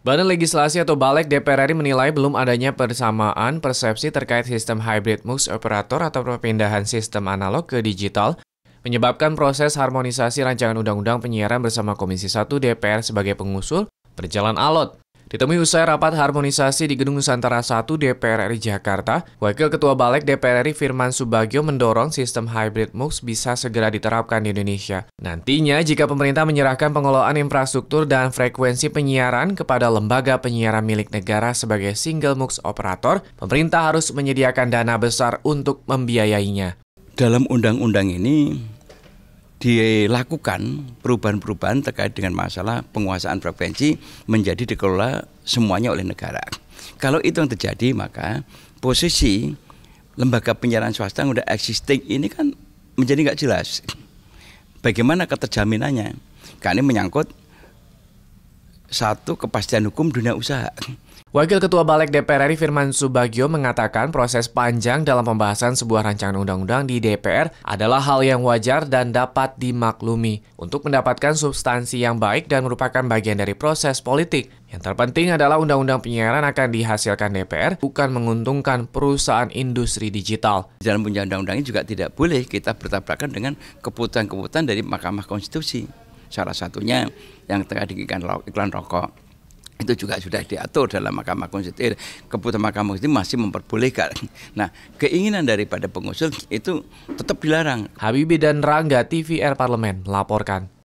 Badan Legislasi atau Balek DPR RI menilai belum adanya persamaan persepsi terkait sistem hybrid mux operator atau perpindahan sistem analog ke digital menyebabkan proses harmonisasi rancangan undang-undang penyiaran bersama Komisi 1 DPR sebagai pengusul berjalan alot. Ditemui usai rapat harmonisasi di Gedung Nusantara 1 DPR RI Jakarta, Wakil Ketua Balik DPR RI Firman Subagio mendorong sistem hybrid MOOCs bisa segera diterapkan di Indonesia. Nantinya jika pemerintah menyerahkan pengelolaan infrastruktur dan frekuensi penyiaran kepada lembaga penyiaran milik negara sebagai single MOOCs operator, pemerintah harus menyediakan dana besar untuk membiayainya. Dalam undang-undang ini dilakukan perubahan-perubahan terkait dengan masalah penguasaan provinsi menjadi dikelola semuanya oleh negara. Kalau itu yang terjadi maka posisi lembaga penyiaran swasta yang sudah existing ini kan menjadi nggak jelas. Bagaimana keterjaminannya? Karena ini menyangkut satu kepastian hukum dunia usaha. Wakil Ketua Balik DPR RI Firman Subagio mengatakan proses panjang dalam pembahasan sebuah rancangan undang-undang di DPR adalah hal yang wajar dan dapat dimaklumi untuk mendapatkan substansi yang baik dan merupakan bagian dari proses politik. Yang terpenting adalah undang-undang penyiaran akan dihasilkan DPR bukan menguntungkan perusahaan industri digital. Jalan punya undang-undang ini juga tidak boleh kita bertabrakan dengan keputusan-keputusan dari Mahkamah Konstitusi. Salah satunya yang terkait iklan rokok itu juga sudah diatur dalam Mahkamah Konstitusi. Keputusan Mahkamah Konstitusi masih memperbolehkan. Nah, keinginan daripada pengusul itu tetap dilarang. Habibie dan Rangga TVR Parlemen laporkan.